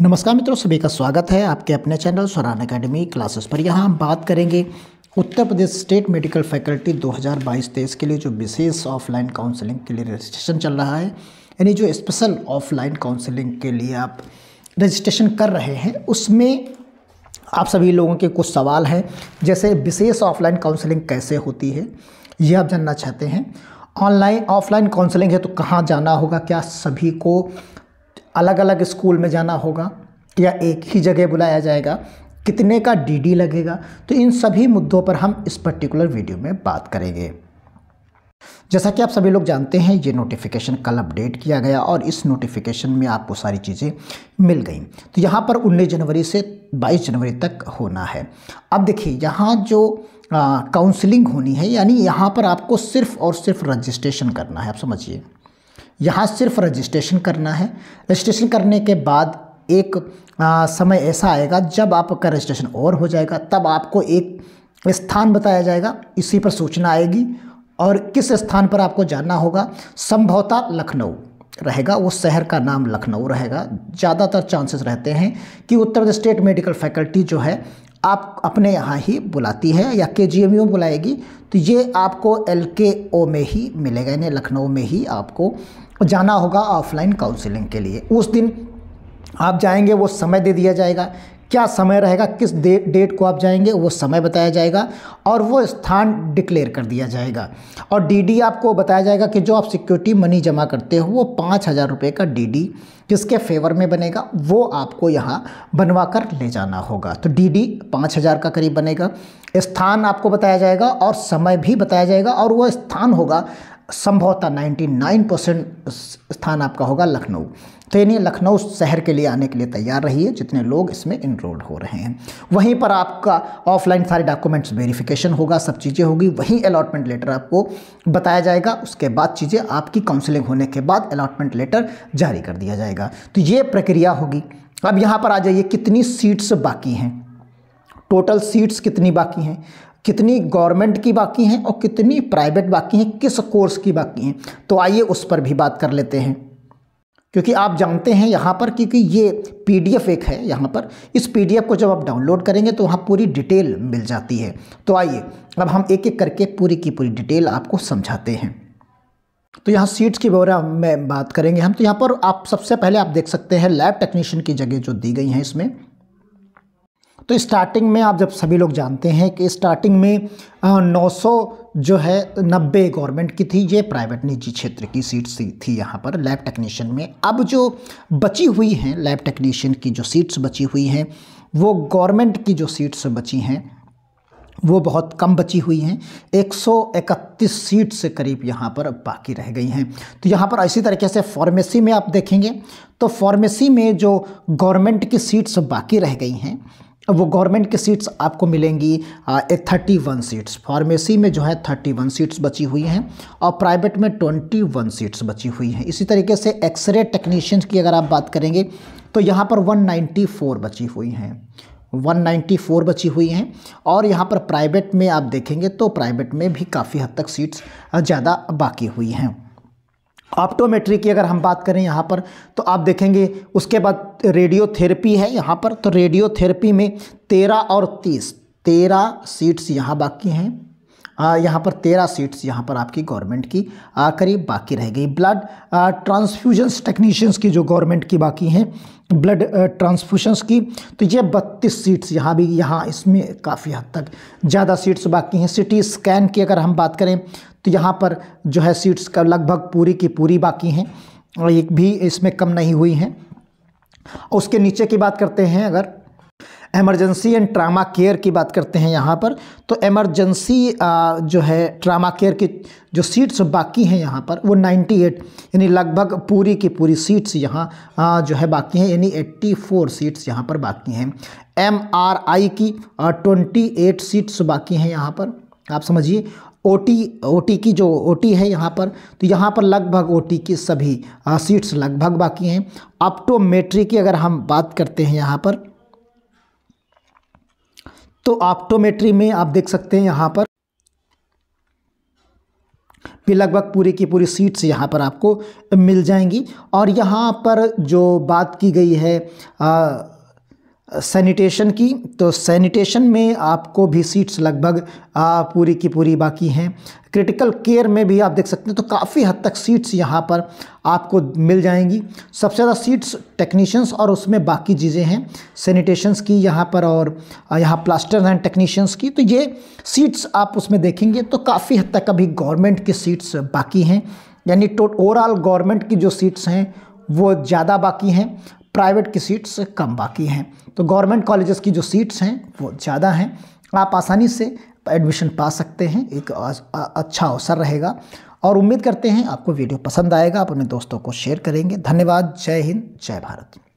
नमस्कार मित्रों सभी का स्वागत है आपके अपने चैनल स्वरान अकेडमी क्लासेस पर यहाँ हम बात करेंगे Uttar Pradesh state medical faculty 2022-23 के लिए जो विशेष ऑफलाइन काउंसलिंग के लिए रजिस्ट्रेशन चल रहा है यानी जो स्पेशल ऑफलाइन काउंसलिंग के लिए आप रजिस्ट्रेशन कर रहे हैं उसमें आप सभी लोगों के कुछ सवाल हैं जैसे विशेष ऑफलाइन काउंसलिंग कैसे होती है ये आप जानना चाहते हैं ऑनलाइन ऑफलाइन काउंसलिंग है तो कहाँ जाना होगा क्या सभी को अलग अलग स्कूल में जाना होगा या एक ही जगह बुलाया जाएगा कितने का डीडी लगेगा तो इन सभी मुद्दों पर हम इस पर्टिकुलर वीडियो में बात करेंगे जैसा कि आप सभी लोग जानते हैं ये नोटिफिकेशन कल अपडेट किया गया और इस नोटिफिकेशन में आपको सारी चीज़ें मिल गई तो यहाँ पर 19 जनवरी से 22 जनवरी तक होना है अब देखिए यहाँ जो काउंसलिंग होनी है यानी यहाँ पर आपको सिर्फ और सिर्फ रजिस्ट्रेशन करना है आप समझिए यहाँ सिर्फ रजिस्ट्रेशन करना है रजिस्ट्रेशन करने के बाद एक आ, समय ऐसा आएगा जब आपका रजिस्ट्रेशन और हो जाएगा तब आपको एक स्थान बताया जाएगा इसी पर सूचना आएगी और किस स्थान पर आपको जाना होगा संभवतः लखनऊ रहेगा वो शहर का नाम लखनऊ रहेगा ज़्यादातर चांसेस रहते हैं कि Uttar Pradesh state medical faculty जो है आप अपने यहाँ ही बुलाती है या के जी में बुलाएगी तो ये आपको एल के ओ में ही मिलेगा यानी लखनऊ में ही आपको जाना होगा ऑफलाइन काउंसिलिंग के लिए उस दिन आप जाएंगे वो समय दे दिया जाएगा क्या समय रहेगा किस डे डेट को आप जाएंगे वो समय बताया जाएगा और वो स्थान डिक्लेयर कर दिया जाएगा और डीडी आपको बताया जाएगा कि जो आप सिक्योरिटी मनी जमा करते हो वो पाँच हज़ार रुपये का डीडी किसके फेवर में बनेगा वो आपको यहाँ बनवा कर ले जाना होगा तो डीडी पाँच हज़ार का करीब बनेगा स्थान आपको बताया जाएगा और समय भी बताया जाएगा और वह स्थान होगा संभवतः 99 परसेंट स्थान आपका होगा लखनऊ तो यानी लखनऊ शहर के लिए आने के लिए तैयार रहिए जितने लोग इसमें इनरोल्ड हो रहे हैं वहीं पर आपका ऑफलाइन सारे डॉक्यूमेंट्स वेरिफिकेशन होगा सब चीज़ें होगी वहीं अलॉटमेंट लेटर आपको बताया जाएगा उसके बाद चीज़ें आपकी काउंसलिंग होने के बाद अलॉटमेंट लेटर जारी कर दिया जाएगा तो ये प्रक्रिया होगी अब यहाँ पर आ जाइए कितनी सीट्स बाकी हैं टोटल सीट्स कितनी बाकी हैं कितनी गवर्नमेंट की बाकी हैं और कितनी प्राइवेट बाकी हैं किस कोर्स की बाकी हैं तो आइए उस पर भी बात कर लेते हैं क्योंकि आप जानते हैं यहाँ पर क्योंकि ये पीडीएफ एक है यहाँ पर इस पीडीएफ को जब आप डाउनलोड करेंगे तो वहाँ पूरी डिटेल मिल जाती है तो आइए अब हम एक एक करके पूरी की पूरी डिटेल आपको समझाते हैं तो यहाँ सीट्स की वगैरह में बात करेंगे हम तो यहाँ पर आप सबसे पहले आप देख सकते हैं लैब टेक्नीशियन की जगह जो दी गई हैं इसमें तो स्टार्टिंग में आप जब सभी लोग जानते हैं कि स्टार्टिंग में नौ सौ जो है नब्बे गवर्नमेंट की थी ये प्राइवेट निजी क्षेत्र की सीट्स थी यहाँ पर लैब टेक्नीशियन में अब जो बची हुई हैं लैब टेक्नीशियन की जो सीट्स बची हुई हैं वो गवर्नमेंट की जो सीट्स बची हैं वो बहुत कम बची हुई हैं 131 सीट से करीब यहाँ पर बाकी रह गई हैं तो यहाँ पर इसी तरीके से फार्मेसी में आप देखेंगे तो फार्मेसी में जो गवर्नमेंट की सीट्स बाकी रह गई हैं वो गवर्नमेंट की सीट्स आपको मिलेंगी थर्टी वन सीट्स फार्मेसी में जो है थर्टी वन सीट्स बची हुई हैं और प्राइवेट में ट्वेंटी वन सीट्स बची हुई हैं इसी तरीके से एक्सरे टेक्नीशियंस की अगर आप बात करेंगे तो यहाँ पर वन नाइन्टी फोर बची हुई हैं वन नाइन्टी फोर बची हुई हैं और यहाँ पर प्राइवेट में आप देखेंगे तो प्राइवेट में भी काफ़ी हद तक सीट्स ज़्यादा बाकी हुई हैं ऑप्टोमेट्री की अगर हम बात करें यहाँ पर तो आप देखेंगे उसके बाद रेडियोथेरेपी है यहाँ पर तो रेडियोथेरेपी में तेरह और तीस तेरह सीट्स यहाँ बाकी हैं यहाँ पर तेरह सीट्स यहाँ पर आपकी गवर्नमेंट की करीब बाकी रह गई ब्लड ट्रांसफ्यूजन्स टेक्नीशियंस की जो गवर्नमेंट की बाकी हैं ब्लड ट्रांसफ्यूशंस की तो ये बत्तीस सीट्स यहाँ भी यहाँ इसमें काफ़ी हद तक ज़्यादा सीट्स बाकी हैं सिटी स्कैन की अगर हम बात करें तो यहाँ पर जो है सीट्स का लगभग पूरी की पूरी बाकी हैं और एक भी इसमें कम नहीं हुई हैं उसके नीचे की बात करते हैं अगर एमरजेंसी एंड ट्रामा केयर की बात करते हैं यहाँ पर तो एमरजेंसी जो है ट्रामा केयर की जो सीट्स बाकी हैं यहाँ पर वो 98 यानी लगभग पूरी की पूरी सीट्स यहाँ जो है बाकी हैं यानी 84 सीट्स यहाँ पर बाकी हैं एम आर आई की ट्वेंटी एट सीट्स बाकी हैं यहाँ पर आप समझिए ओटी ओटी की जो ओटी है यहाँ पर तो यहाँ पर लगभग ओटी की सभी सीट्स लगभग बाकी हैं अपटोमेट्री की अगर हम बात करते हैं यहाँ पर तो ऑप्टोमेट्री में आप देख सकते हैं यहाँ पर भी लगभग पूरी की पूरी सीट्स यहाँ पर आपको मिल जाएंगी और यहाँ पर जो बात की गई है आ, सैनिटेशन की तो सैनिटेशन में आपको भी सीट्स लगभग पूरी की पूरी बाकी हैं क्रिटिकल केयर में भी आप देख सकते हैं तो काफ़ी हद तक सीट्स यहाँ पर आपको मिल जाएंगी सबसे ज़्यादा सीट्स टेक्नीशियंस और उसमें बाकी चीज़ें हैं सैनिटेशंस की यहाँ पर और यहाँ प्लास्टर एंड टेक्नीशियंस की तो ये सीट्स आप उसमें देखेंगे तो काफ़ी हद तक अभी गवर्नमेंट की सीट्स बाकी हैं यानी टोट ओवरऑल गवर्नमेंट की जो सीट्स हैं वो ज़्यादा बाकी हैं प्राइवेट की सीट्स कम बाकी हैं तो गवर्नमेंट कॉलेजेस की जो सीट्स हैं वो ज़्यादा हैं आप आसानी से एडमिशन पा सकते हैं एक अच्छा अवसर रहेगा और उम्मीद करते हैं आपको वीडियो पसंद आएगा आप अपने दोस्तों को शेयर करेंगे धन्यवाद जय हिंद जय भारत